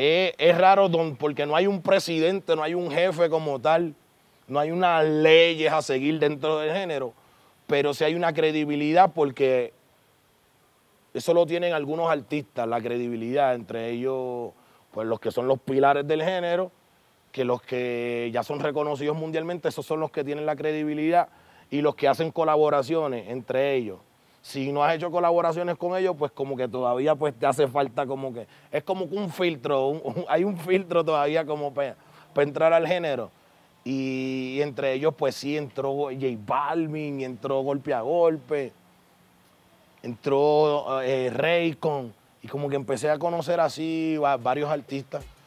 es, raro don, porque no hay un presidente, no hay un jefe como tal, no hay unas leyes a seguir dentro del género, pero sí hay una credibilidad porque eso lo tienen algunos artistas, la credibilidad entre ellos, pues los que son los pilares del género, que los que ya son reconocidos mundialmente, esos son los que tienen la credibilidad y los que hacen colaboraciones entre ellos si no has hecho colaboraciones con ellos, pues como que todavía pues te hace falta como que, es como que un filtro, hay un filtro todavía como para entrar al género. Y, entre ellos pues sí entró J Balvin, entró Golpe a Golpe, entró eh, Raycon, y como que empecé a conocer así varios artistas.